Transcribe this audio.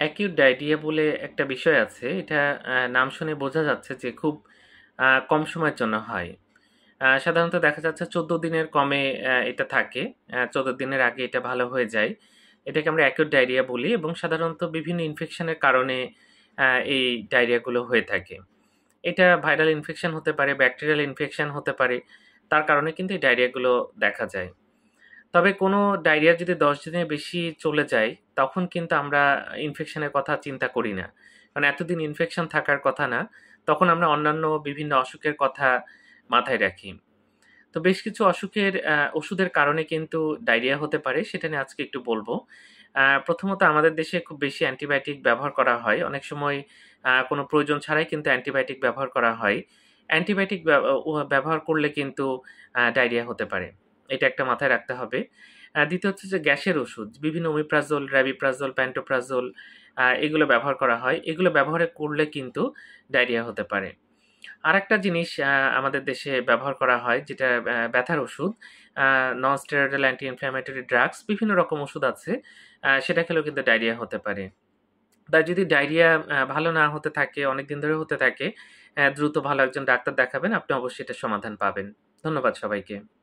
acute diarrhoea বলে একটা বিষয় আছে এটা নাম শুনে বোঝা যাচ্ছে যে খুব কম সময়ের জন্য হয় সাধারণত দেখা যাচ্ছে চোদ্দো দিনের কমে এটা থাকে চোদ্দো দিনের আগে এটা ভালো হয়ে যায় এটাকে আমরা অ্যাকিউট ডায়রিয়া বলি এবং সাধারণত বিভিন্ন ইনফেকশনের কারণে এই ডায়রিয়াগুলো হয়ে থাকে এটা ভাইরাল ইনফেকশন হতে পারে ব্যাকটেরিয়াল ইনফেকশন হতে পারে তার কারণে কিন্তু এই ডায়রিয়াগুলো দেখা যায় তবে কোনো ডায়রিয়া যদি দশ দিনের বেশি চলে যায় তখন কিন্তু আমরা ইনফেকশনের কথা চিন্তা করি না কারণ এতদিন ইনফেকশন থাকার কথা না তখন আমরা অন্যান্য বিভিন্ন অসুখের কথা মাথায় রাখি তো বেশ কিছু অসুখের ওষুধের কারণে কিন্তু ডায়রিয়া হতে পারে সেটা নিয়ে আজকে একটু বলবো প্রথমত আমাদের দেশে খুব বেশি অ্যান্টিবায়োটিক ব্যবহার করা হয় অনেক সময় কোনো প্রয়োজন ছাড়াই কিন্তু অ্যান্টিবায়োটিক ব্যবহার করা হয় অ্যান্টিবায়োটিক ব্যবহার করলে কিন্তু ডায়রিয়া হতে পারে এটা একটা মাথায় রাখতে হবে দ্বিতীয় হচ্ছে যে গ্যাসের ওষুধ বিভিন্ন ওমিপ্রাজল র্যাবিপ্রাজল প্যান্টোপ্রাজল এগুলো ব্যবহার করা হয় এগুলো ব্যবহার করলে কিন্তু ডায়রিয়া হতে পারে আর একটা জিনিস আমাদের দেশে ব্যবহার করা হয় যেটা ব্যথার ওষুধ non steroidal anti inflammatory drugs বিভিন্ন রকম ওষুধ আছে সেটা খেলেও কিন্তু ডায়রিয়া হতে পারে তাই যদি ডায়রিয়া ভালো না হতে থাকে অনেক দিন ধরে হতে থাকে দ্রুত ভালো একজন ডাক্তার দেখাবেন আপনি অবশ্যই এটা সমাধান পাবেন ধন্যবাদ সবাইকে